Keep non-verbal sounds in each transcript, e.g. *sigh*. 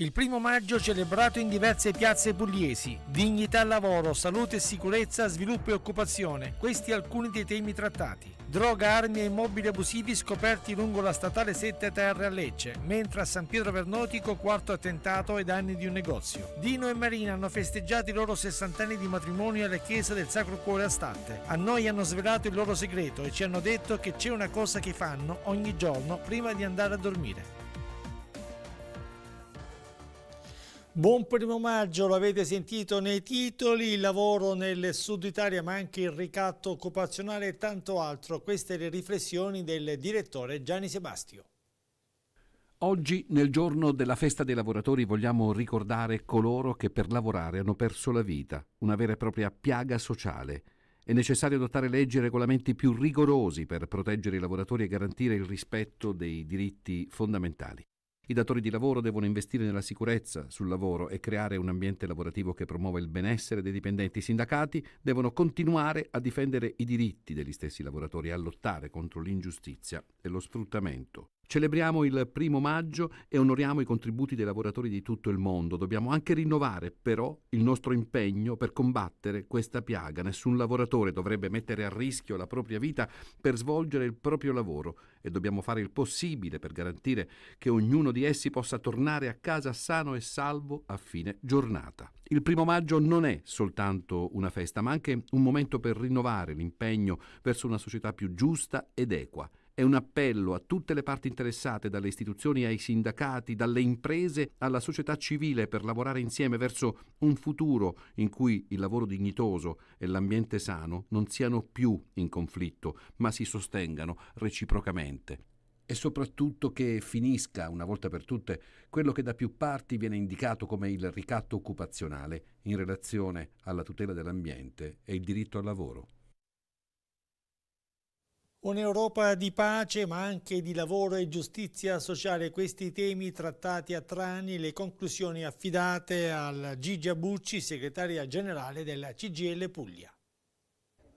Il primo maggio celebrato in diverse piazze pugliesi. Dignità al lavoro, salute e sicurezza, sviluppo e occupazione. Questi alcuni dei temi trattati. Droga, armi e immobili abusivi scoperti lungo la statale 7 Terre a Lecce, mentre a San Pietro Vernotico quarto attentato e danni di un negozio. Dino e Marina hanno festeggiato i loro 60 anni di matrimonio alla chiesa del Sacro Cuore a Statte. A noi hanno svelato il loro segreto e ci hanno detto che c'è una cosa che fanno ogni giorno prima di andare a dormire. Buon primo maggio, lo avete sentito nei titoli, il lavoro nel sud Italia ma anche il ricatto occupazionale e tanto altro. Queste le riflessioni del direttore Gianni Sebastio. Oggi, nel giorno della festa dei lavoratori, vogliamo ricordare coloro che per lavorare hanno perso la vita, una vera e propria piaga sociale. È necessario adottare leggi e regolamenti più rigorosi per proteggere i lavoratori e garantire il rispetto dei diritti fondamentali. I datori di lavoro devono investire nella sicurezza sul lavoro e creare un ambiente lavorativo che promuova il benessere dei dipendenti. I sindacati devono continuare a difendere i diritti degli stessi lavoratori e a lottare contro l'ingiustizia e lo sfruttamento. Celebriamo il primo maggio e onoriamo i contributi dei lavoratori di tutto il mondo. Dobbiamo anche rinnovare però il nostro impegno per combattere questa piaga. Nessun lavoratore dovrebbe mettere a rischio la propria vita per svolgere il proprio lavoro e dobbiamo fare il possibile per garantire che ognuno di essi possa tornare a casa sano e salvo a fine giornata. Il primo maggio non è soltanto una festa, ma anche un momento per rinnovare l'impegno verso una società più giusta ed equa è un appello a tutte le parti interessate, dalle istituzioni ai sindacati, dalle imprese alla società civile per lavorare insieme verso un futuro in cui il lavoro dignitoso e l'ambiente sano non siano più in conflitto, ma si sostengano reciprocamente e soprattutto che finisca una volta per tutte quello che da più parti viene indicato come il ricatto occupazionale in relazione alla tutela dell'ambiente e il diritto al lavoro. Un'Europa di pace ma anche di lavoro e giustizia sociale, questi temi trattati a Trani, le conclusioni affidate al Gigia Bucci, segretaria generale della CGL Puglia.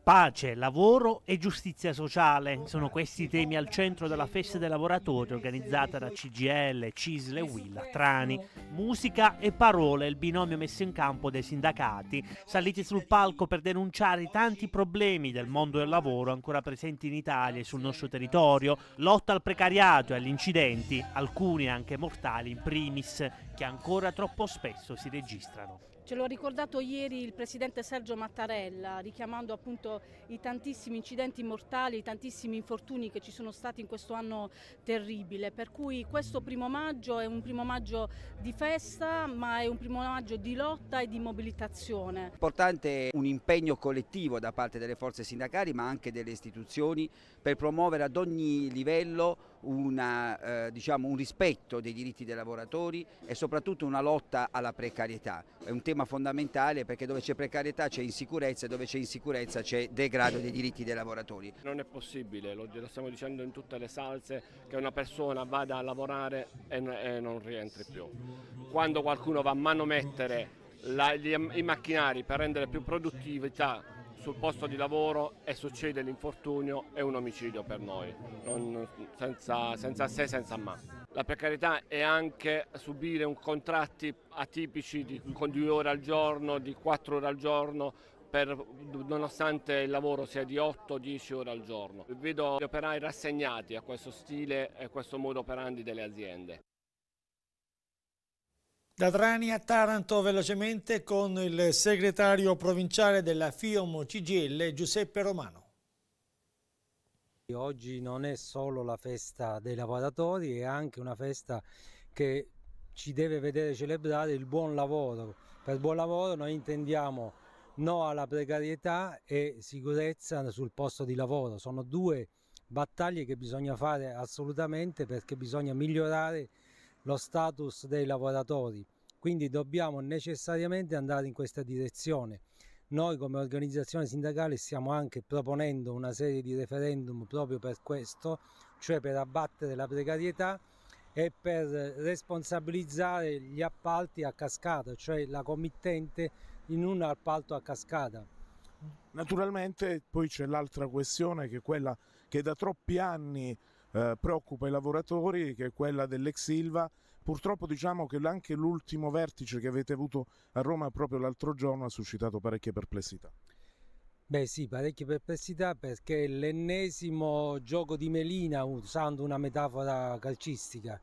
Pace, lavoro e giustizia sociale sono questi temi al centro della festa dei lavoratori organizzata da CGL, Cisle, Willa, Trani. Musica e parole, il binomio messo in campo dai sindacati, saliti sul palco per denunciare i tanti problemi del mondo del lavoro ancora presenti in Italia e sul nostro territorio, lotta al precariato e agli incidenti, alcuni anche mortali in primis, che ancora troppo spesso si registrano. Ce l'ha ricordato ieri il presidente Sergio Mattarella, richiamando appunto i tantissimi incidenti mortali, i tantissimi infortuni che ci sono stati in questo anno terribile. Per cui questo primo maggio è un primo maggio di festa, ma è un primo maggio di lotta e di mobilitazione. Importante un impegno collettivo da parte delle forze sindacali, ma anche delle istituzioni per promuovere ad ogni livello una, eh, diciamo, un rispetto dei diritti dei lavoratori e soprattutto una lotta alla precarietà. È un tema fondamentale perché dove c'è precarietà c'è insicurezza e dove c'è insicurezza c'è degrado dei diritti dei lavoratori. Non è possibile, lo, stiamo dicendo in tutte le salse, che una persona vada a lavorare e, e non rientri più. Quando qualcuno va a manomettere la, gli, i macchinari per rendere più produttività sul posto di lavoro e succede l'infortunio è un omicidio per noi, non, senza, senza se, senza ma. La precarietà è anche subire un contratti atipici di, con due ore al giorno, di quattro ore al giorno, per, nonostante il lavoro sia di 8-10 ore al giorno. Vedo gli operai rassegnati a questo stile e a questo modo operandi delle aziende. Da Trani a Taranto velocemente con il segretario provinciale della FIOM CGL Giuseppe Romano. Oggi non è solo la festa dei lavoratori, è anche una festa che ci deve vedere celebrare il buon lavoro. Per buon lavoro noi intendiamo no alla precarietà e sicurezza sul posto di lavoro. Sono due battaglie che bisogna fare assolutamente perché bisogna migliorare lo status dei lavoratori. Quindi dobbiamo necessariamente andare in questa direzione. Noi come organizzazione sindacale stiamo anche proponendo una serie di referendum proprio per questo, cioè per abbattere la precarietà e per responsabilizzare gli appalti a cascata, cioè la committente in un appalto a cascata. Naturalmente poi c'è l'altra questione che è quella che da troppi anni eh, preoccupa i lavoratori, che è quella dell'ex Silva. Purtroppo diciamo che anche l'ultimo vertice che avete avuto a Roma proprio l'altro giorno ha suscitato parecchie perplessità. Beh sì, parecchie perplessità perché l'ennesimo gioco di melina, usando una metafora calcistica,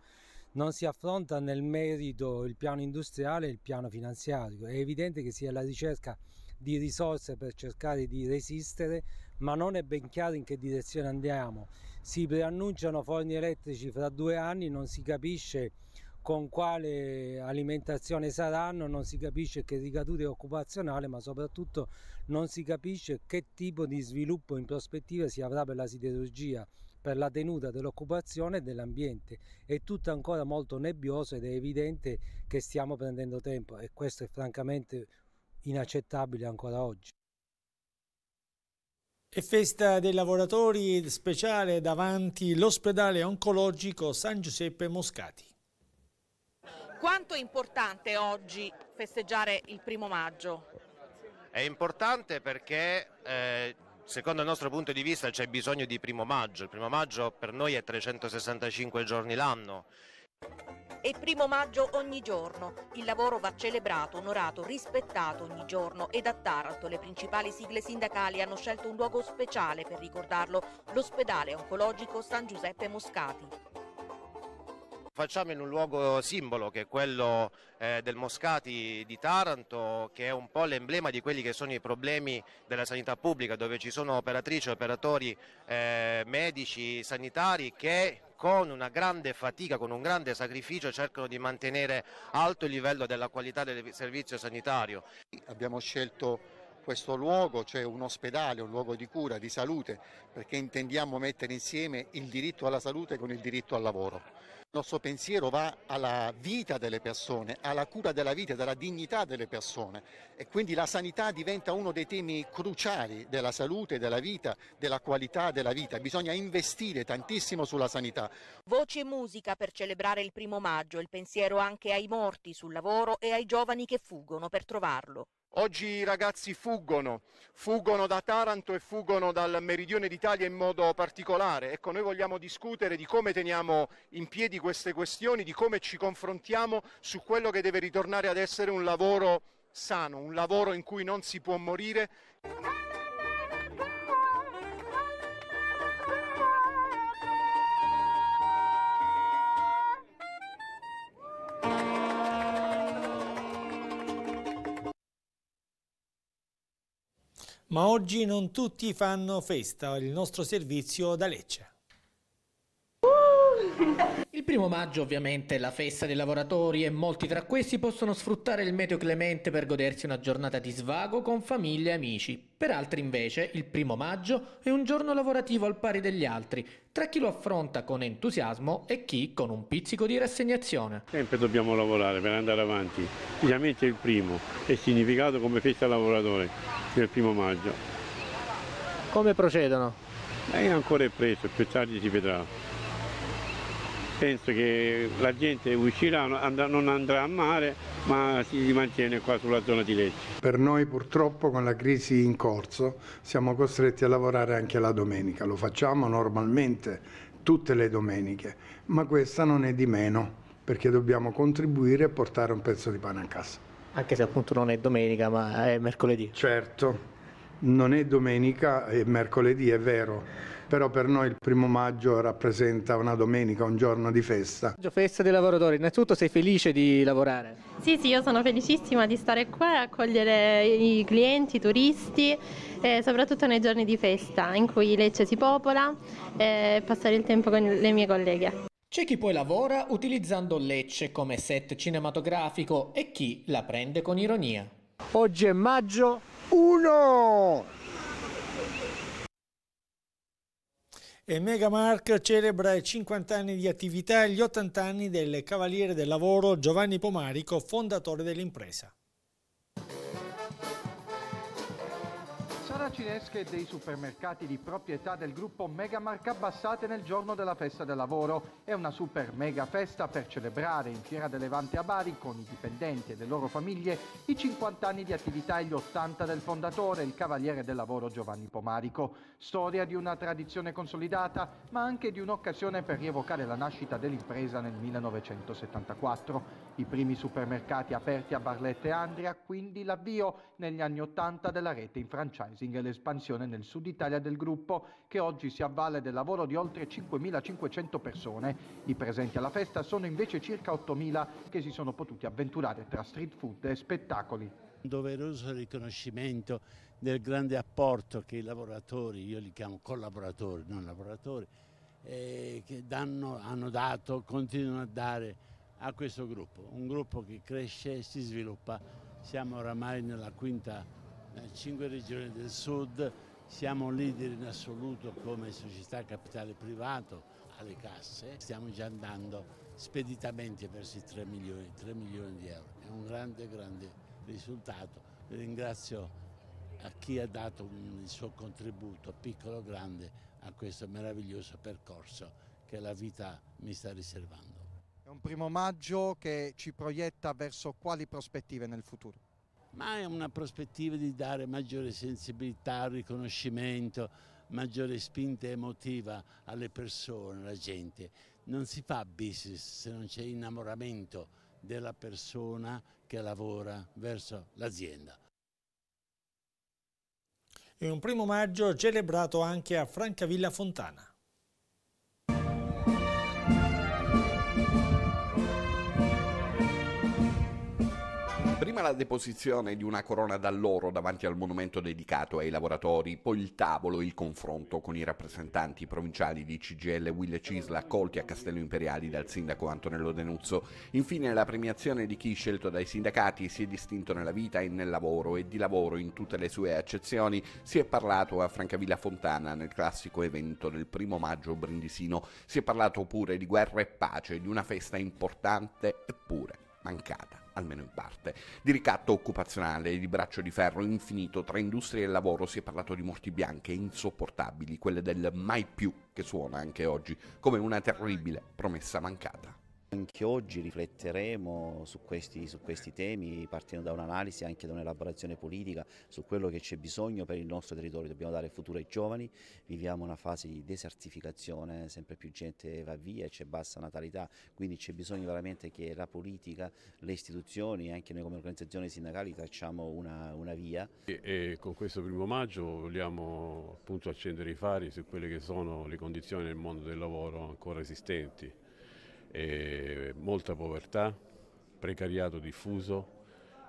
non si affronta nel merito il piano industriale e il piano finanziario. È evidente che sia la ricerca di risorse per cercare di resistere, ma non è ben chiaro in che direzione andiamo si preannunciano forni elettrici fra due anni, non si capisce con quale alimentazione saranno, non si capisce che ricadute occupazionale, ma soprattutto non si capisce che tipo di sviluppo in prospettiva si avrà per la siderurgia, per la tenuta dell'occupazione e dell'ambiente. È tutto ancora molto nebbioso ed è evidente che stiamo prendendo tempo e questo è francamente inaccettabile ancora oggi. E festa dei lavoratori speciale davanti l'ospedale oncologico San Giuseppe Moscati. Quanto è importante oggi festeggiare il primo maggio? È importante perché eh, secondo il nostro punto di vista c'è bisogno di primo maggio. Il primo maggio per noi è 365 giorni l'anno e primo maggio ogni giorno. Il lavoro va celebrato, onorato, rispettato ogni giorno ed a Taranto le principali sigle sindacali hanno scelto un luogo speciale per ricordarlo, l'ospedale oncologico San Giuseppe Moscati facciamo in un luogo simbolo che è quello eh, del Moscati di Taranto che è un po' l'emblema di quelli che sono i problemi della sanità pubblica dove ci sono operatrici, operatori eh, medici, sanitari che con una grande fatica, con un grande sacrificio cercano di mantenere alto il livello della qualità del servizio sanitario. Abbiamo scelto questo luogo, cioè un ospedale, un luogo di cura, di salute, perché intendiamo mettere insieme il diritto alla salute con il diritto al lavoro. Il nostro pensiero va alla vita delle persone, alla cura della vita, della dignità delle persone e quindi la sanità diventa uno dei temi cruciali della salute, della vita, della qualità della vita. Bisogna investire tantissimo sulla sanità. Voce e musica per celebrare il primo maggio, il pensiero anche ai morti sul lavoro e ai giovani che fuggono per trovarlo. Oggi i ragazzi fuggono, fuggono da Taranto e fuggono dal meridione d'Italia in modo particolare. Ecco, noi vogliamo discutere di come teniamo in piedi queste questioni, di come ci confrontiamo su quello che deve ritornare ad essere un lavoro sano, un lavoro in cui non si può morire. ma oggi non tutti fanno festa il nostro servizio da Lecce. Il primo maggio ovviamente è la festa dei lavoratori e molti tra questi possono sfruttare il meteo clemente per godersi una giornata di svago con famiglie e amici. Per altri invece il primo maggio è un giorno lavorativo al pari degli altri, tra chi lo affronta con entusiasmo e chi con un pizzico di rassegnazione. Sempre dobbiamo lavorare per andare avanti, ovviamente il primo è significato come festa lavoratore nel primo maggio. Come procedono? È ancora è preso, più tardi si vedrà penso che la gente uscirà, non andrà a mare, ma si mantiene qua sulla zona di Lecce. Per noi purtroppo con la crisi in corso siamo costretti a lavorare anche la domenica, lo facciamo normalmente tutte le domeniche, ma questa non è di meno perché dobbiamo contribuire a portare un pezzo di pane a casa. Anche se appunto non è domenica, ma è mercoledì. Certo, non è domenica, è mercoledì, è vero però per noi il primo maggio rappresenta una domenica, un giorno di festa. Festa dei lavoratori, innanzitutto sei felice di lavorare? Sì, sì, io sono felicissima di stare qua e accogliere i clienti, i turisti, eh, soprattutto nei giorni di festa in cui Lecce si popola e eh, passare il tempo con le mie colleghe. C'è chi poi lavora utilizzando Lecce come set cinematografico e chi la prende con ironia. Oggi è maggio 1! e Megamark celebra i 50 anni di attività e gli 80 anni del Cavaliere del Lavoro Giovanni Pomarico, fondatore dell'impresa. cinesche dei supermercati di proprietà del gruppo Megamarca abbassate nel giorno della festa del lavoro. È una super mega festa per celebrare in Fiera del Levante a Bari con i dipendenti e le loro famiglie i 50 anni di attività e gli 80 del fondatore, il cavaliere del lavoro Giovanni Pomarico. Storia di una tradizione consolidata, ma anche di un'occasione per rievocare la nascita dell'impresa nel 1974. I primi supermercati aperti a Barletta e Andria, quindi l'avvio negli anni 80 della rete in franchising sostenere l'espansione nel sud Italia del gruppo, che oggi si avvale del lavoro di oltre 5.500 persone. I presenti alla festa sono invece circa 8.000 che si sono potuti avventurare tra street food e spettacoli. Un doveroso riconoscimento del grande apporto che i lavoratori, io li chiamo collaboratori, non lavoratori, eh, che danno, hanno dato, continuano a dare a questo gruppo, un gruppo che cresce e si sviluppa. Siamo oramai nella quinta eh, cinque regioni del sud, siamo leader in assoluto come società capitale privato alle casse, stiamo già andando speditamente verso i 3 milioni, 3 milioni di euro. È un grande, grande risultato. Ringrazio a chi ha dato il suo contributo, piccolo o grande, a questo meraviglioso percorso che la vita mi sta riservando. È un primo maggio che ci proietta verso quali prospettive nel futuro? ma è una prospettiva di dare maggiore sensibilità, riconoscimento, maggiore spinta emotiva alle persone, alla gente. Non si fa business se non c'è innamoramento della persona che lavora verso l'azienda. E un primo maggio celebrato anche a Francavilla Fontana. prima la deposizione di una corona d'alloro davanti al monumento dedicato ai lavoratori, poi il tavolo e il confronto con i rappresentanti provinciali di CGL Will Cisla accolti a Castello Imperiali dal sindaco Antonello Denuzzo. Infine la premiazione di chi scelto dai sindacati si è distinto nella vita e nel lavoro e di lavoro in tutte le sue accezioni si è parlato a Francavilla Fontana nel classico evento del primo maggio brindisino. Si è parlato pure di guerra e pace, di una festa importante eppure mancata, almeno in parte. Di ricatto occupazionale, di braccio di ferro infinito tra industria e lavoro si è parlato di morti bianche insopportabili, quelle del mai più che suona anche oggi come una terribile promessa mancata. Anche oggi rifletteremo su questi, su questi temi partendo da un'analisi, anche da un'elaborazione politica su quello che c'è bisogno per il nostro territorio. Dobbiamo dare futuro ai giovani, viviamo una fase di desertificazione, sempre più gente va via, c'è bassa natalità, quindi c'è bisogno veramente che la politica, le istituzioni, anche noi come organizzazioni sindacali tracciamo una, una via. E, e con questo primo maggio vogliamo appunto accendere i fari su quelle che sono le condizioni nel mondo del lavoro ancora esistenti eh, molta povertà, precariato diffuso,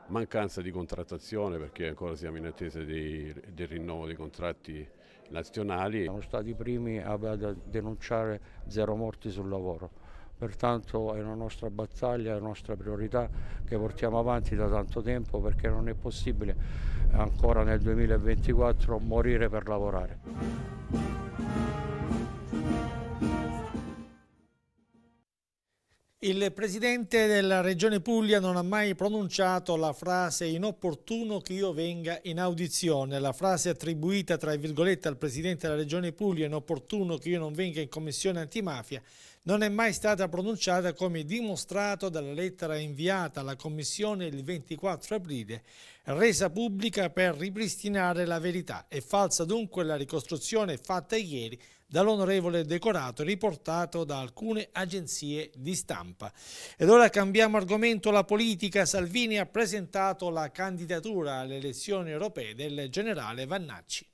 mancanza di contrattazione perché ancora siamo in attesa dei, del rinnovo dei contratti nazionali. Siamo stati i primi a denunciare zero morti sul lavoro, pertanto è una nostra battaglia, è la nostra priorità che portiamo avanti da tanto tempo perché non è possibile ancora nel 2024 morire per lavorare. Il presidente della regione Puglia non ha mai pronunciato la frase inopportuno che io venga in audizione. La frase attribuita tra virgolette al presidente della regione Puglia inopportuno che io non venga in commissione antimafia non è mai stata pronunciata come dimostrato dalla lettera inviata alla commissione il 24 aprile resa pubblica per ripristinare la verità. È falsa dunque la ricostruzione fatta ieri dall'onorevole Decorato riportato da alcune agenzie di stampa. Ed ora cambiamo argomento, la politica. Salvini ha presentato la candidatura alle elezioni europee del generale Vannacci.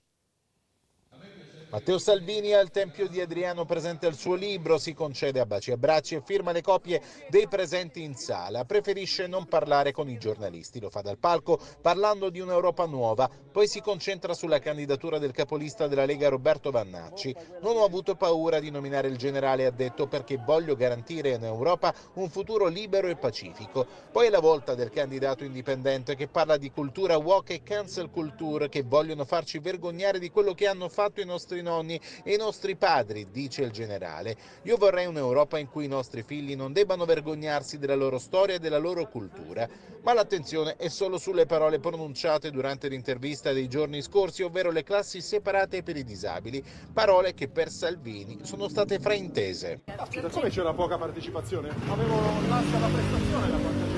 Matteo Salvini al Tempio di Adriano presenta il suo libro, si concede a baci e abbracci e firma le copie dei presenti in sala. Preferisce non parlare con i giornalisti, lo fa dal palco parlando di un'Europa nuova, poi si concentra sulla candidatura del capolista della Lega Roberto Vannacci. Non ho avuto paura di nominare il generale, ha detto, perché voglio garantire in Europa un futuro libero e pacifico. Poi è la volta del candidato indipendente che parla di cultura walk e cancel culture che vogliono farci vergognare di quello che hanno fatto i nostri nonni e i nostri padri, dice il generale. Io vorrei un'Europa in cui i nostri figli non debbano vergognarsi della loro storia e della loro cultura. Ma l'attenzione è solo sulle parole pronunciate durante l'intervista protesta dei giorni scorsi, ovvero le classi separate per i disabili, parole che per Salvini sono state fraintese. Aspetta, come c'era poca partecipazione? Avevo l'asta alla prestazione da qualche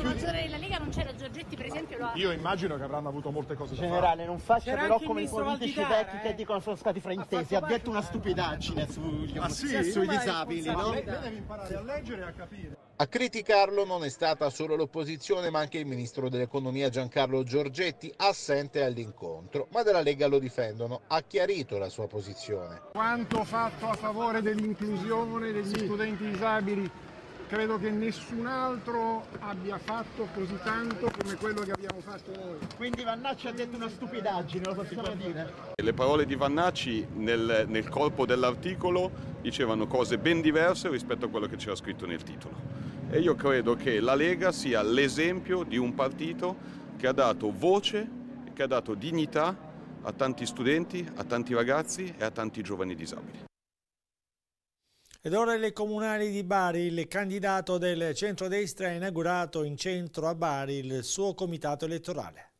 punto della Lega non c'era Giorgetti per esempio lo ha io immagino che avranno avuto molte cose da generale non faccia C'era però come i politici Valditara, vecchi eh. che dicono sono stati fraintesi ha detto una stupidaggine sugli, Ah, sì? sui disabili no? Lei, lei deve imparare a leggere e a capire a criticarlo non è stata solo l'opposizione, ma anche il ministro dell'economia Giancarlo Giorgetti, assente all'incontro, ma della Lega lo difendono, ha chiarito la sua posizione. Quanto fatto a favore dell'inclusione degli studenti disabili credo che nessun altro abbia fatto così tanto come quello che abbiamo fatto noi. Quindi Vannacci ha detto una stupidaggine, lo possiamo dire. Le parole di Vannacci nel, nel corpo dell'articolo dicevano cose ben diverse rispetto a quello che c'era scritto nel titolo. E io credo che la Lega sia l'esempio di un partito che ha dato voce, che ha dato dignità a tanti studenti, a tanti ragazzi e a tanti giovani disabili. Ed ora le comunali di Bari, il candidato del centrodestra ha inaugurato in centro a Bari il suo comitato elettorale.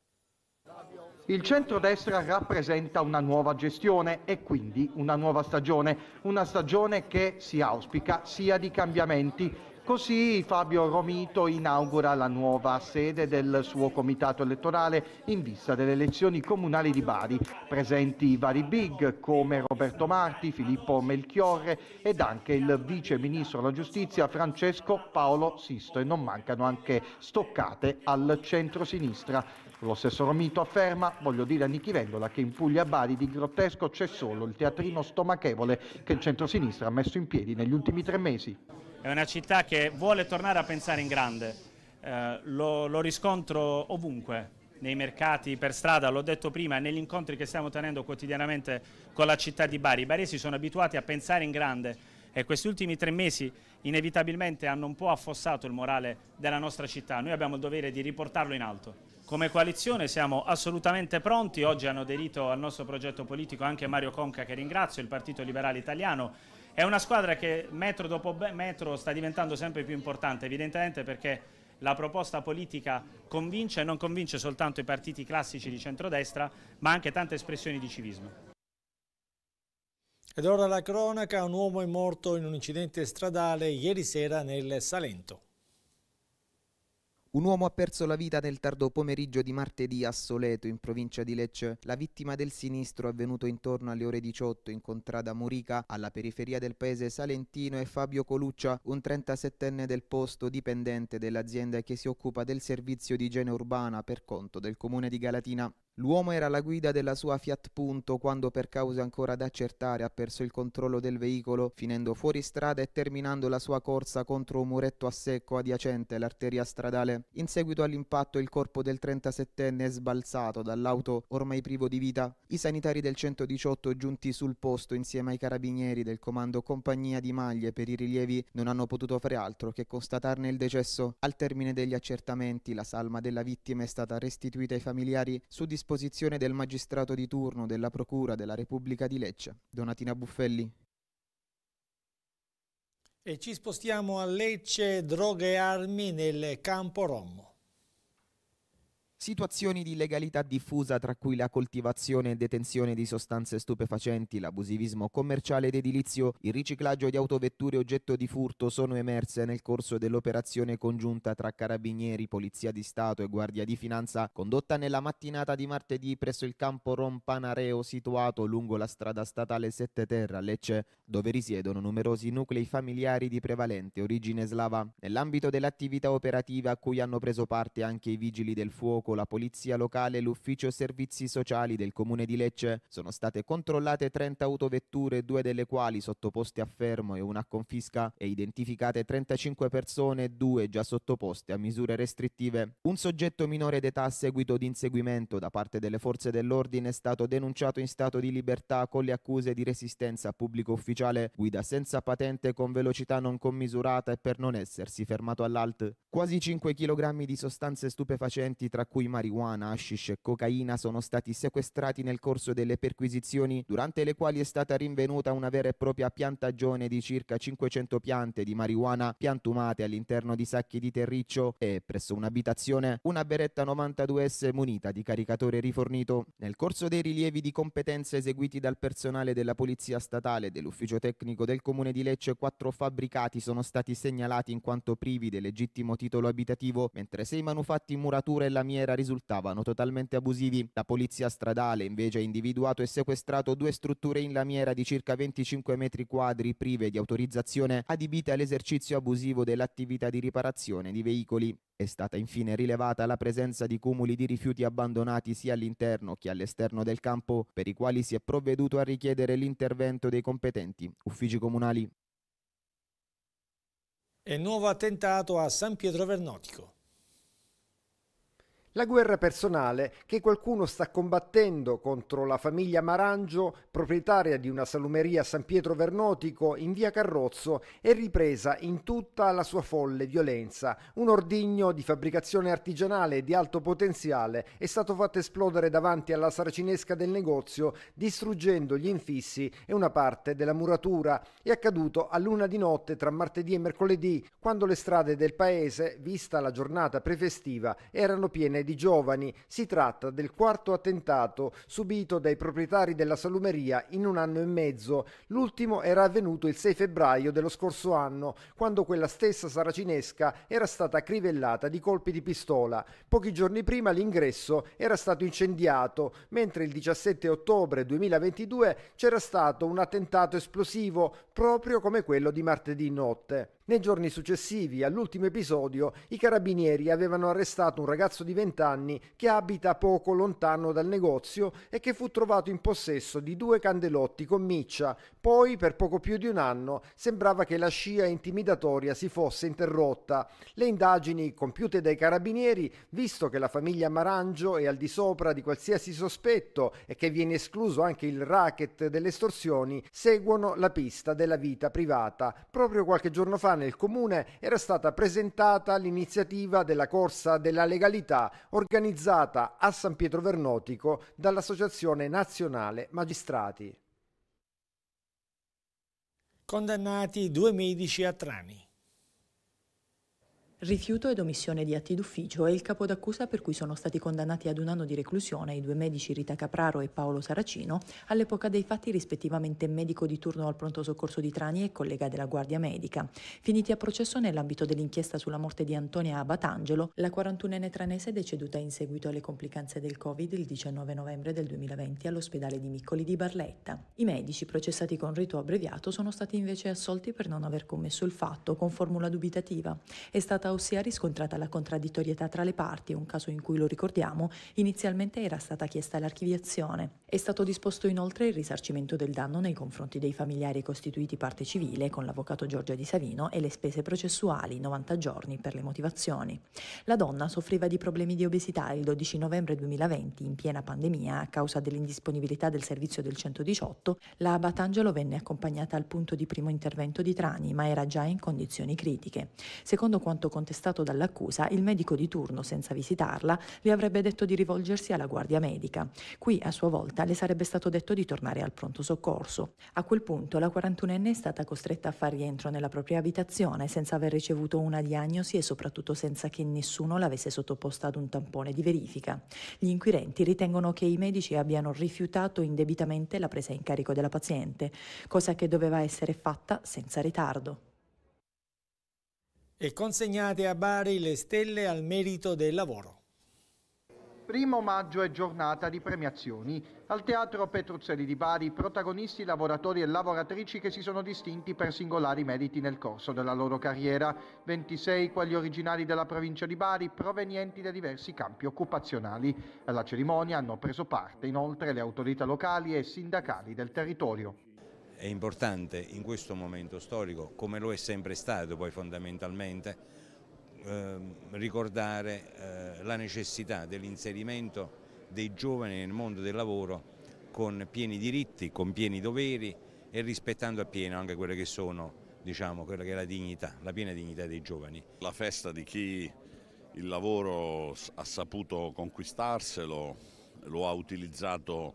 Il centrodestra rappresenta una nuova gestione e quindi una nuova stagione, una stagione che si auspica sia di cambiamenti Così Fabio Romito inaugura la nuova sede del suo comitato elettorale in vista delle elezioni comunali di Bari, presenti vari big come Roberto Marti, Filippo Melchiorre ed anche il vice ministro della giustizia Francesco Paolo Sisto e non mancano anche stoccate al centro-sinistra. Lo stesso Romito afferma, voglio dire a Nicchi Vendola, che in Puglia Bari di grottesco c'è solo il teatrino stomachevole che il centro-sinistra ha messo in piedi negli ultimi tre mesi. È una città che vuole tornare a pensare in grande, eh, lo, lo riscontro ovunque, nei mercati, per strada, l'ho detto prima, negli incontri che stiamo tenendo quotidianamente con la città di Bari. I baresi sono abituati a pensare in grande e questi ultimi tre mesi inevitabilmente hanno un po' affossato il morale della nostra città. Noi abbiamo il dovere di riportarlo in alto come coalizione siamo assolutamente pronti, oggi hanno aderito al nostro progetto politico anche Mario Conca che ringrazio, il Partito Liberale Italiano, è una squadra che metro dopo metro sta diventando sempre più importante, evidentemente perché la proposta politica convince e non convince soltanto i partiti classici di centrodestra, ma anche tante espressioni di civismo. Ed ora la cronaca, un uomo è morto in un incidente stradale ieri sera nel Salento. Un uomo ha perso la vita nel tardo pomeriggio di martedì a Soleto, in provincia di Lecce. La vittima del sinistro avvenuto intorno alle ore 18 in contrada Murica, alla periferia del paese salentino, è Fabio Coluccia, un 37enne del posto dipendente dell'azienda che si occupa del servizio di igiene urbana per conto del comune di Galatina. L'uomo era alla guida della sua Fiat Punto quando per cause ancora da accertare ha perso il controllo del veicolo, finendo fuori strada e terminando la sua corsa contro un muretto a secco adiacente all'arteria stradale. In seguito all'impatto il corpo del 37enne è sbalzato dall'auto ormai privo di vita. I sanitari del 118 giunti sul posto insieme ai carabinieri del comando compagnia di maglie per i rilievi non hanno potuto fare altro che constatarne il decesso. Al termine degli accertamenti la salma della vittima è stata restituita ai familiari su disposizione disposizione del magistrato di turno della Procura della Repubblica di Lecce. Donatina Buffelli. E ci spostiamo a Lecce, droghe e armi nel campo Rommo situazioni di illegalità diffusa tra cui la coltivazione e detenzione di sostanze stupefacenti, l'abusivismo commerciale ed edilizio, il riciclaggio di autovetture oggetto di furto sono emerse nel corso dell'operazione congiunta tra carabinieri, polizia di Stato e guardia di finanza condotta nella mattinata di martedì presso il campo Rompanareo situato lungo la strada statale 7 Terra a Lecce, dove risiedono numerosi nuclei familiari di prevalente origine slava. Nell'ambito dell'attività operativa a cui hanno preso parte anche i vigili del fuoco Parco, la Polizia Locale e l'Ufficio Servizi Sociali del Comune di Lecce sono state controllate 30 autovetture, due delle quali sottoposte a fermo e una a confisca, e identificate 35 persone, due già sottoposte a misure restrittive. Un soggetto minore d'età a seguito di inseguimento da parte delle forze dell'ordine è stato denunciato in stato di libertà con le accuse di resistenza a pubblico ufficiale, guida senza patente con velocità non commisurata e per non essersi fermato all'alt. Quasi 5 kg di sostanze stupefacenti, tra cui cui marijuana, hashish e cocaina sono stati sequestrati nel corso delle perquisizioni, durante le quali è stata rinvenuta una vera e propria piantagione di circa 500 piante di marijuana piantumate all'interno di sacchi di terriccio e, presso un'abitazione, una beretta 92S munita di caricatore rifornito. Nel corso dei rilievi di competenza eseguiti dal personale della Polizia Statale e dell'Ufficio Tecnico del Comune di Lecce, quattro fabbricati sono stati segnalati in quanto privi del legittimo titolo abitativo, mentre sei manufatti in muratura e lamiera Matera risultavano totalmente abusivi. La polizia stradale invece ha individuato e sequestrato due strutture in lamiera di circa 25 metri quadri prive di autorizzazione adibite all'esercizio abusivo dell'attività di riparazione di veicoli. È stata infine rilevata la presenza di cumuli di rifiuti abbandonati sia all'interno che all'esterno del campo, per i quali si è provveduto a richiedere l'intervento dei competenti uffici comunali. E nuovo attentato a San Pietro Vernotico. La guerra personale che qualcuno sta combattendo contro la famiglia Marangio, proprietaria di una salumeria a San Pietro Vernotico in via Carrozzo, è ripresa in tutta la sua folle violenza. Un ordigno di fabbricazione artigianale di alto potenziale è stato fatto esplodere davanti alla saracinesca del negozio, distruggendo gli infissi e una parte della muratura. È accaduto a luna di notte tra martedì e mercoledì, quando le strade del paese, vista la giornata prefestiva, erano piene decine di giovani. Si tratta del quarto attentato subito dai proprietari della salumeria in un anno e mezzo. L'ultimo era avvenuto il 6 febbraio dello scorso anno, quando quella stessa saracinesca era stata crivellata di colpi di pistola. Pochi giorni prima l'ingresso era stato incendiato, mentre il 17 ottobre 2022 c'era stato un attentato esplosivo proprio come quello di martedì notte. Nei giorni successivi all'ultimo episodio i carabinieri avevano arrestato un ragazzo di 20 anni che abita poco lontano dal negozio e che fu trovato in possesso di due candelotti con miccia. Poi, per poco più di un anno, sembrava che la scia intimidatoria si fosse interrotta. Le indagini compiute dai carabinieri, visto che la famiglia Marangio è al di sopra di qualsiasi sospetto e che viene escluso anche il racket delle estorsioni, seguono la pista della vita privata. Proprio qualche giorno fa nel comune era stata presentata l'iniziativa della Corsa della Legalità organizzata a San Pietro Vernotico dall'Associazione Nazionale Magistrati. Condannati due medici a Trani. Rifiuto ed omissione di atti d'ufficio è il capo d'accusa per cui sono stati condannati ad un anno di reclusione i due medici Rita Capraro e Paolo Saracino, all'epoca dei fatti rispettivamente medico di turno al pronto soccorso di Trani e collega della Guardia Medica. Finiti a processo nell'ambito dell'inchiesta sulla morte di Antonia Abatangelo, la 41enne tranese deceduta in seguito alle complicanze del Covid il 19 novembre del 2020 all'ospedale di Miccoli di Barletta. I medici processati con rito abbreviato sono stati invece assolti per non aver commesso il fatto con formula dubitativa. È stata stata ossia riscontrata la contraddittorietà tra le parti, un caso in cui, lo ricordiamo, inizialmente era stata chiesta l'archiviazione. È stato disposto inoltre il risarcimento del danno nei confronti dei familiari costituiti parte civile con l'avvocato Giorgia Di Savino e le spese processuali, 90 giorni per le motivazioni. La donna soffriva di problemi di obesità il 12 novembre 2020, in piena pandemia, a causa dell'indisponibilità del servizio del 118, la Batangelo venne accompagnata al punto di primo intervento di Trani, ma era già in condizioni critiche. Secondo quanto con contestato dall'accusa, il medico di turno, senza visitarla, le avrebbe detto di rivolgersi alla guardia medica. Qui, a sua volta, le sarebbe stato detto di tornare al pronto soccorso. A quel punto la 41enne è stata costretta a far rientro nella propria abitazione senza aver ricevuto una diagnosi e soprattutto senza che nessuno l'avesse sottoposta ad un tampone di verifica. Gli inquirenti ritengono che i medici abbiano rifiutato indebitamente la presa in carico della paziente, cosa che doveva essere fatta senza ritardo e consegnate a Bari le stelle al merito del lavoro. Primo maggio è giornata di premiazioni. Al Teatro Petruzzelli di Bari, protagonisti lavoratori e lavoratrici che si sono distinti per singolari meriti nel corso della loro carriera. 26 quelli originali della provincia di Bari, provenienti da diversi campi occupazionali. Alla cerimonia hanno preso parte inoltre le autorità locali e sindacali del territorio è importante in questo momento storico, come lo è sempre stato poi fondamentalmente, Ehm, ricordare eh, la necessità dell'inserimento dei giovani nel mondo del lavoro con pieni diritti, con pieni doveri e rispettando appieno anche quelle che sono diciamo, quella che è la dignità, la piena dignità dei giovani. La festa di chi il lavoro ha saputo conquistarselo, lo ha utilizzato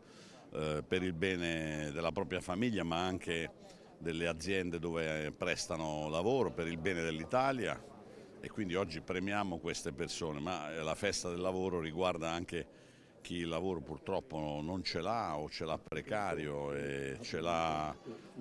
eh, per il bene della propria famiglia ma anche delle aziende dove prestano lavoro, per il bene dell'Italia e quindi oggi premiamo queste persone, ma eh, la festa del lavoro riguarda anche chi il lavoro purtroppo non ce l'ha o ce l'ha precario e ce l'ha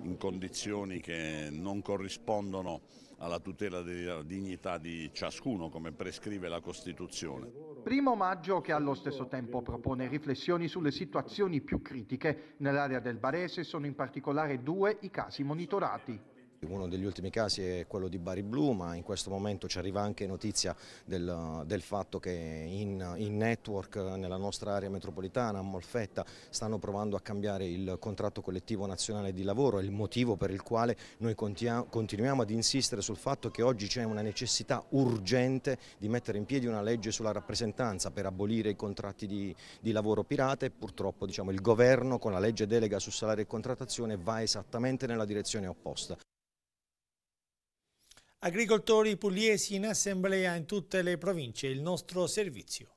in condizioni che non corrispondono alla tutela della dignità di ciascuno come prescrive la Costituzione. Primo maggio che allo stesso tempo propone riflessioni sulle situazioni più critiche. Nell'area del Barese sono in particolare due i casi monitorati. Uno degli ultimi casi è quello di Bari Blu, ma in questo momento ci arriva anche notizia del, del fatto che in, in, network nella nostra area metropolitana, a Molfetta, stanno provando a cambiare il contratto collettivo nazionale di lavoro, è il motivo per il quale noi continuiamo ad insistere sul fatto che oggi c'è una necessità urgente di mettere in piedi una legge sulla rappresentanza per abolire i contratti di, di lavoro pirate. purtroppo diciamo, il governo con la legge delega su salario e contrattazione va esattamente nella direzione opposta. Agricoltori pugliesi in assemblea in tutte le province, il nostro servizio.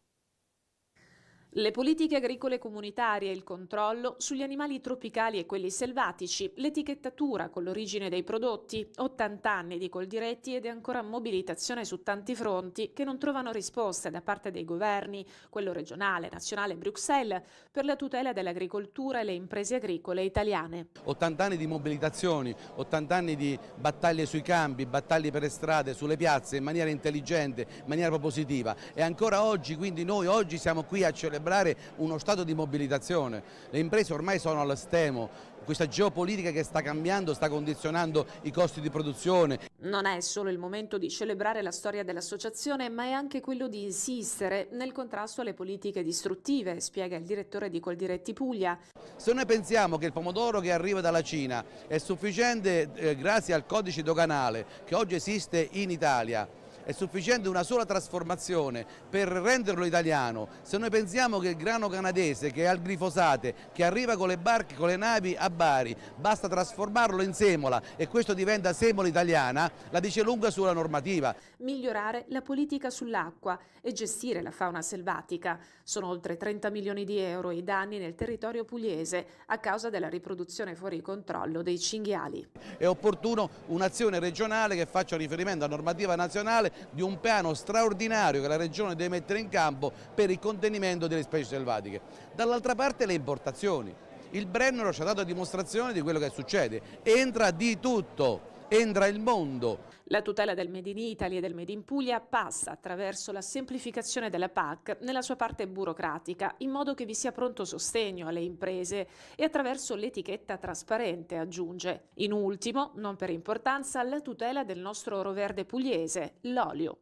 Le politiche agricole comunitarie, il controllo sugli animali tropicali e quelli selvatici, l'etichettatura con l'origine dei prodotti, 80 anni di Coldiretti ed è ancora mobilitazione su tanti fronti che non trovano risposte da parte dei governi, quello regionale, nazionale e Bruxelles, per la tutela dell'agricoltura e le imprese agricole italiane. 80 anni di mobilitazioni, 80 anni di battaglie sui campi, battaglie per le strade, sulle piazze, in maniera intelligente, in maniera propositiva e ancora oggi, quindi noi oggi siamo qui a celebrare cioè celebrare uno stato di mobilitazione. Le imprese ormai sono allo stemo, questa geopolitica che sta cambiando sta condizionando i costi di produzione. Non è solo il momento di celebrare la storia dell'associazione, ma è anche quello di insistere nel contrasto alle politiche distruttive, spiega il direttore di Coldiretti Puglia. Se noi pensiamo che il pomodoro che arriva dalla Cina è sufficiente eh, grazie al codice doganale che oggi esiste in Italia, è sufficiente una sola trasformazione per renderlo italiano. Se noi pensiamo che il grano canadese che è al glifosate, che arriva con le barche, con le navi a Bari, basta trasformarlo in semola e questo diventa semola italiana, la dice lunga sulla normativa. Migliorare la politica sull'acqua e gestire la fauna selvatica. Sono oltre 30 milioni di euro i danni nel territorio pugliese a causa della riproduzione fuori controllo dei cinghiali. È opportuno un'azione regionale che faccia riferimento a normativa nazionale di un piano straordinario che la Regione deve mettere in campo per il contenimento delle specie selvatiche. Dall'altra parte le importazioni. Il Brennero ci ha dato dimostrazione di quello che succede. Entra di tutto, entra il mondo, la tutela del Made in Italy e del Made in Puglia passa attraverso la semplificazione della PAC nella sua parte burocratica, in modo che vi sia pronto sostegno alle imprese e attraverso l'etichetta trasparente, aggiunge. In ultimo, non per importanza, la tutela del nostro oro verde pugliese, l'olio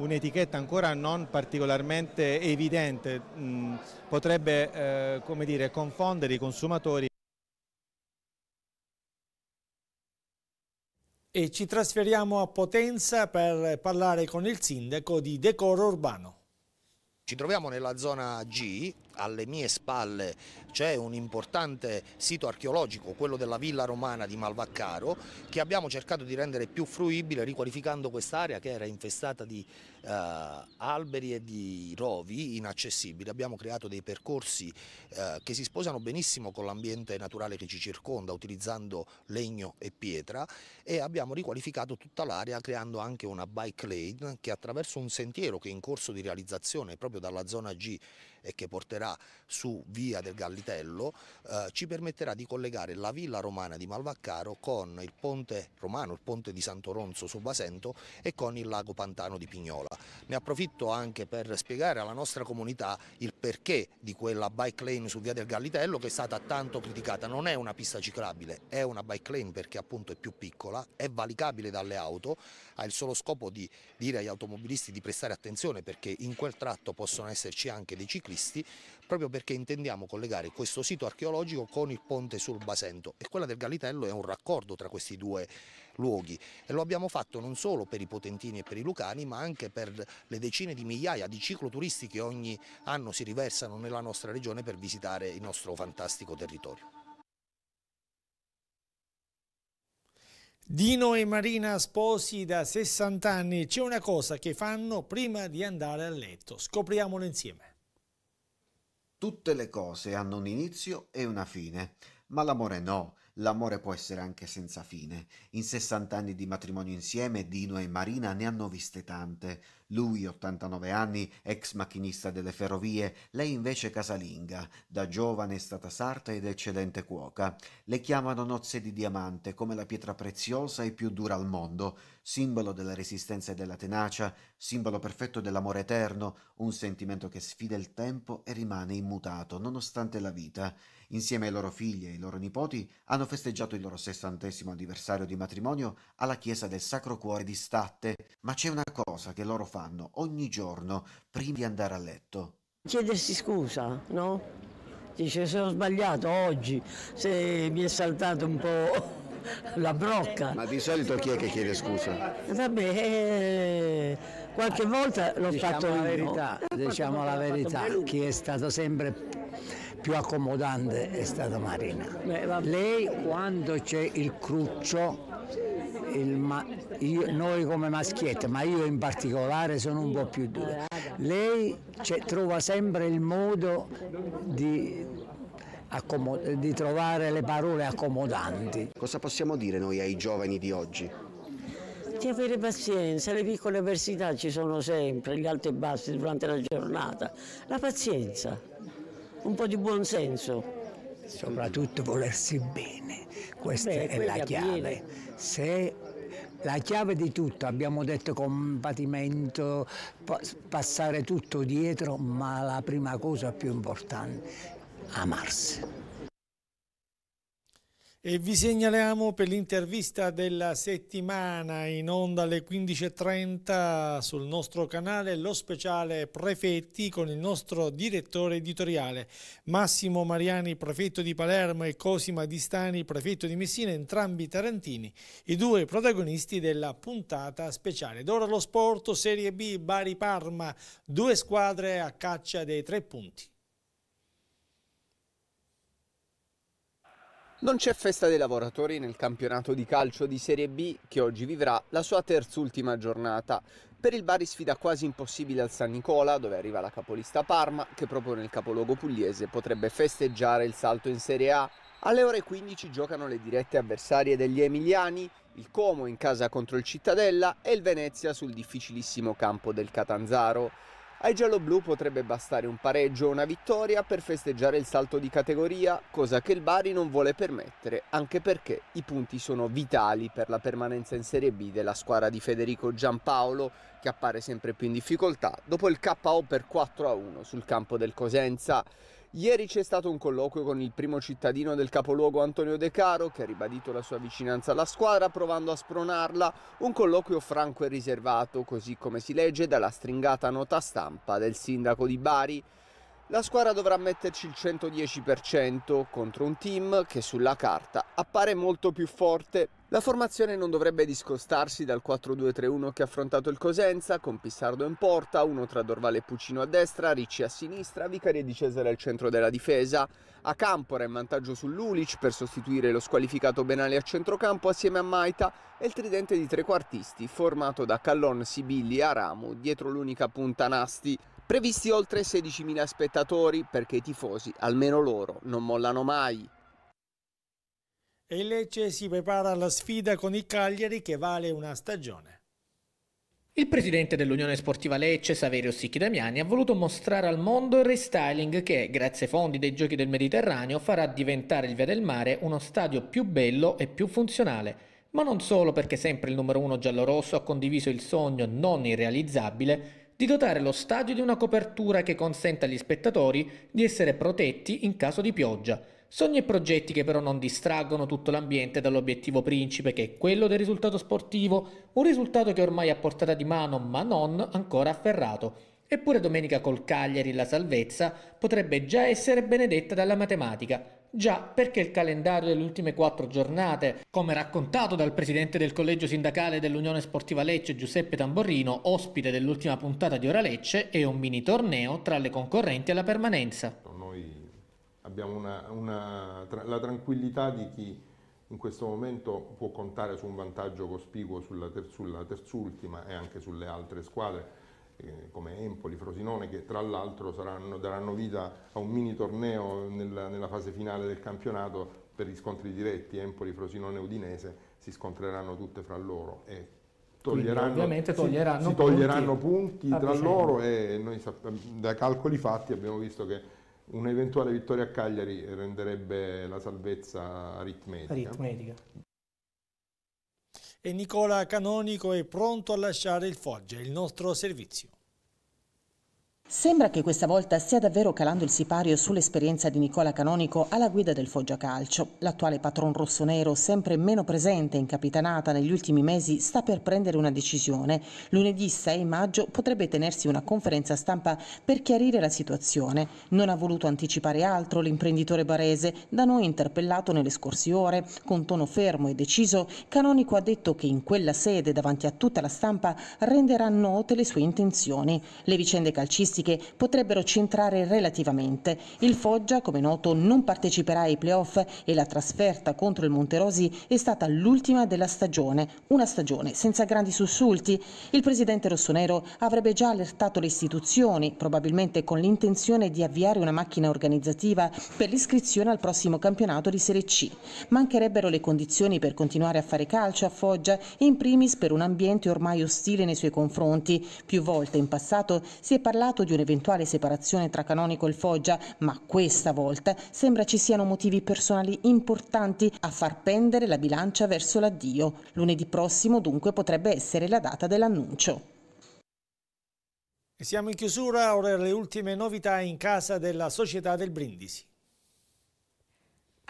un'etichetta ancora non particolarmente evidente mm, potrebbe eh, dire, confondere i consumatori E ci trasferiamo a Potenza per parlare con il sindaco di Decoro Urbano. Ci troviamo nella zona G alle mie spalle c'è un importante sito archeologico, quello della Villa Romana di Malvaccaro, che abbiamo cercato di rendere più fruibile riqualificando quest'area che era infestata di eh, alberi e di rovi inaccessibili. Abbiamo creato dei percorsi eh, che si sposano benissimo con l'ambiente naturale che ci circonda, utilizzando legno e pietra e abbiamo riqualificato tutta l'area creando anche una bike lane che attraverso un sentiero che è in corso di realizzazione proprio dalla zona G e che porterà su via del Gallitello eh, ci permetterà di collegare la villa romana di Malvaccaro con il ponte romano, il ponte di Santoronzo su Basento e con il lago Pantano di Pignola. Ne approfitto anche per spiegare alla nostra comunità il perché di quella bike lane su via del Gallitello che è stata tanto criticata. Non è una pista ciclabile, è una bike lane perché appunto è più piccola, è valicabile dalle auto, ha il solo scopo di dire agli automobilisti di prestare attenzione perché in quel tratto possono esserci anche dei cicli ciclisti proprio perché intendiamo collegare questo sito archeologico con il ponte sul Basento e quella del Galitello è un raccordo tra questi due luoghi e lo abbiamo fatto non solo per i potentini e per i lucani ma anche per le decine di migliaia di cicloturisti che ogni anno si riversano nella nostra regione per visitare il nostro fantastico territorio. Dino e Marina sposi da 60 anni, c'è una cosa che fanno prima di andare a letto, scopriamolo insieme. Tutte le cose hanno un inizio e una fine, ma l'amore no, l'amore può essere anche senza fine. In 60 anni di matrimonio insieme Dino e Marina ne hanno viste tante, lui, 89 anni, ex macchinista delle ferrovie, lei invece casalinga. Da giovane è stata sarta ed eccellente cuoca. Le chiamano nozze di diamante, come la pietra preziosa e più dura al mondo, simbolo della resistenza e della tenacia, simbolo perfetto dell'amore eterno, un sentimento che sfida il tempo e rimane immutato nonostante la vita. Insieme ai loro figli e ai loro nipoti hanno festeggiato il loro sessantesimo anniversario di matrimonio alla chiesa del Sacro Cuore di Statte. Ma c'è una cosa che loro fanno fanno ogni giorno prima di andare a letto. Chiedersi scusa, no? Dice sono sbagliato oggi, se mi è saltato un po' *laughs* la brocca. Ma di solito chi è che chiede scusa? Vabbè, eh, qualche volta l'ho diciamo fatto la verità, io. Diciamo la verità, chi è stato sempre più accomodante è stata Marina. Beh, Lei quando c'è il cruccio ma, io, noi come maschiette, ma io in particolare sono un po' più dura. Lei cioè, trova sempre il modo di, di trovare le parole accomodanti. Cosa possiamo dire noi ai giovani di oggi? di avere pazienza, le piccole avversità ci sono sempre, gli alti e bassi durante la giornata, la pazienza, un po' di buonsenso. Soprattutto volersi bene, questa Beh, è la chiave. Avviene. Se la chiave di tutto, abbiamo detto compatimento, passare tutto dietro, ma la prima cosa più importante, amarsi. E vi segnaliamo per l'intervista della settimana in onda alle 15.30 sul nostro canale lo speciale Prefetti con il nostro direttore editoriale Massimo Mariani, prefetto di Palermo e Cosima Di Stani, prefetto di Messina, entrambi tarantini, i due protagonisti della puntata speciale. D'ora lo sport, Serie B, Bari-Parma, due squadre a caccia dei tre punti. Non c'è festa dei lavoratori nel campionato di calcio di Serie B che oggi vivrà la sua terzultima giornata. Per il Bari sfida quasi impossibile al San Nicola, dove arriva la capolista Parma, che proprio nel capoluogo pugliese potrebbe festeggiare il salto in Serie A. Alle ore 15 giocano le dirette avversarie degli Emiliani, il Como in casa contro il Cittadella e il Venezia sul difficilissimo campo del Catanzaro. Ai gialloblu potrebbe bastare un pareggio o una vittoria per festeggiare il salto di categoria, cosa che il Bari non vuole permettere, anche perché i punti sono vitali per la permanenza in Serie B della squadra di Federico Giampaolo, che appare sempre più in difficoltà dopo il KO per 4-1 sul campo del Cosenza. Ieri c'è stato un colloquio con il primo cittadino del capoluogo Antonio De Caro che ha ribadito la sua vicinanza alla squadra provando a spronarla, un colloquio franco e riservato, così come si legge dalla stringata nota stampa del sindaco di Bari. La squadra dovrà metterci il 110% contro un team che sulla carta appare molto più forte. La formazione non dovrebbe discostarsi dal 4-2-3-1 che ha affrontato il Cosenza, con Pissardo in porta, uno tra Dorvale e Puccino a destra, Ricci a sinistra, Vicari e Di Cesare al centro della difesa. A Campora in vantaggio sull'Ulic per sostituire lo squalificato Benali a centrocampo assieme a Maita e il tridente di trequartisti formato da Callon, Sibilli e Aramu dietro l'unica punta Nasti. Previsti oltre 16.000 spettatori perché i tifosi, almeno loro, non mollano mai. E il Lecce si prepara alla sfida con i Cagliari che vale una stagione. Il presidente dell'Unione Sportiva Lecce, Saverio Sicchi Damiani, ha voluto mostrare al mondo il restyling che, grazie ai fondi dei Giochi del Mediterraneo, farà diventare il Via del Mare uno stadio più bello e più funzionale. Ma non solo perché sempre il numero uno giallorosso ha condiviso il sogno non irrealizzabile di dotare lo stadio di una copertura che consenta agli spettatori di essere protetti in caso di pioggia. Sogni e progetti che però non distraggono tutto l'ambiente dall'obiettivo principe che è quello del risultato sportivo, un risultato che ormai è a portata di mano ma non ancora afferrato. Eppure domenica col Cagliari la salvezza potrebbe già essere benedetta dalla matematica, Già, perché il calendario delle ultime quattro giornate, come raccontato dal presidente del collegio sindacale dell'Unione Sportiva Lecce Giuseppe Tamborrino, ospite dell'ultima puntata di Ora Lecce, è un mini torneo tra le concorrenti alla permanenza. Noi abbiamo una, una, la tranquillità di chi in questo momento può contare su un vantaggio cospicuo sulla, ter, sulla terzultima e anche sulle altre squadre eh, come Empoli, Frosinone, che tra l'altro daranno vita a un mini torneo nella, nella fase finale del campionato per gli scontri diretti, Empoli, Frosinone e Udinese si scontreranno tutte fra loro e toglieranno, Quindi, toglieranno si, si, toglieranno punti, punti ah, tra loro e noi da calcoli fatti abbiamo visto che un'eventuale vittoria a Cagliari renderebbe la salvezza aritmetica. aritmetica e Nicola Canonico è pronto a lasciare il Foggia, il nostro servizio. Sembra che questa volta stia davvero calando il sipario sull'esperienza di Nicola Canonico alla guida del Foggia Calcio. L'attuale patron rossonero, sempre meno presente in capitanata negli ultimi mesi, sta per prendere una decisione. Lunedì 6 maggio potrebbe tenersi una conferenza stampa per chiarire la situazione. Non ha voluto anticipare altro l'imprenditore barese, da noi interpellato nelle scorse ore, con tono fermo e deciso, Canonico ha detto che in quella sede, davanti a tutta la stampa, renderà note le sue intenzioni. Le vicende calcistiche classiche potrebbero centrare relativamente. Il Foggia, come noto, non parteciperà ai playoff e la trasferta contro il Monterosi è stata l'ultima della stagione, una stagione senza grandi sussulti. Il presidente rossonero avrebbe già allertato le istituzioni, probabilmente con l'intenzione di avviare una macchina organizzativa per l'iscrizione al prossimo campionato di Serie C. Mancherebbero le condizioni per continuare a fare calcio a Foggia, in primis per un ambiente ormai ostile nei suoi confronti. Più volte in passato si è parlato di di un'eventuale separazione tra Canonico e il Foggia, ma questa volta sembra ci siano motivi personali importanti a far pendere la bilancia verso l'addio. Lunedì prossimo dunque potrebbe essere la data dell'annuncio. Siamo in chiusura, ora le ultime novità in casa della Società del Brindisi.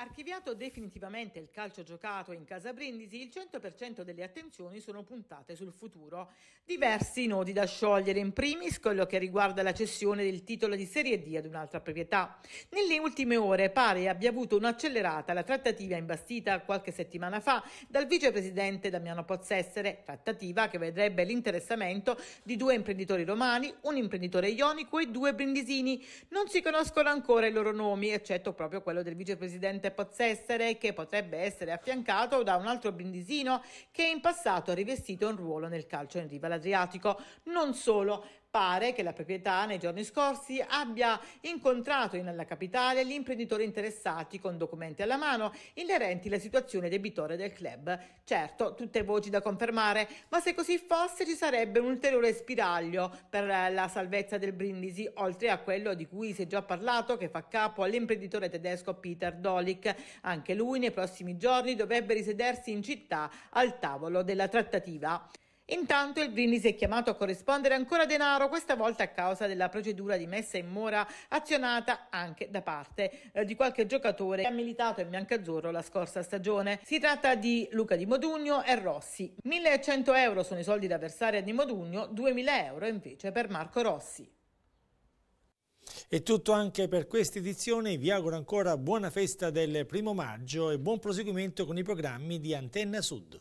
Archiviato definitivamente il calcio giocato in casa Brindisi, il 100% delle attenzioni sono puntate sul futuro. Diversi nodi da sciogliere, in primis quello che riguarda la cessione del titolo di Serie D ad un'altra proprietà. Nelle ultime ore pare abbia avuto un'accelerata la trattativa imbastita qualche settimana fa dal vicepresidente Damiano Pozzessere, trattativa che vedrebbe l'interessamento di due imprenditori romani, un imprenditore ionico e due brindisini. Non si conoscono ancora i loro nomi, eccetto proprio quello del vicepresidente importante possa essere che potrebbe essere affiancato da un altro brindisino che in passato ha rivestito un ruolo nel calcio in riva all'Adriatico. Non solo, Pare che la proprietà nei giorni scorsi abbia incontrato nella capitale gli imprenditori interessati con documenti alla mano inerenti alla situazione debitore del club. Certo, tutte voci da confermare, ma se così fosse ci sarebbe un ulteriore spiraglio per la salvezza del Brindisi, oltre a quello di cui si è già parlato che fa capo all'imprenditore tedesco Peter Dolik. Anche lui nei prossimi giorni dovrebbe risedersi in città al tavolo della trattativa. Intanto il Brindisi è chiamato a corrispondere ancora denaro, questa volta a causa della procedura di messa in mora azionata anche da parte eh, di qualche giocatore che ha militato in biancazzurro la scorsa stagione. Si tratta di Luca Di Modugno e Rossi. 1100 euro sono i soldi da versare a Di Modugno, 2000 euro invece per Marco Rossi. È tutto anche per questa edizione, vi auguro ancora buona festa del primo maggio e buon proseguimento con i programmi di Antenna Sud.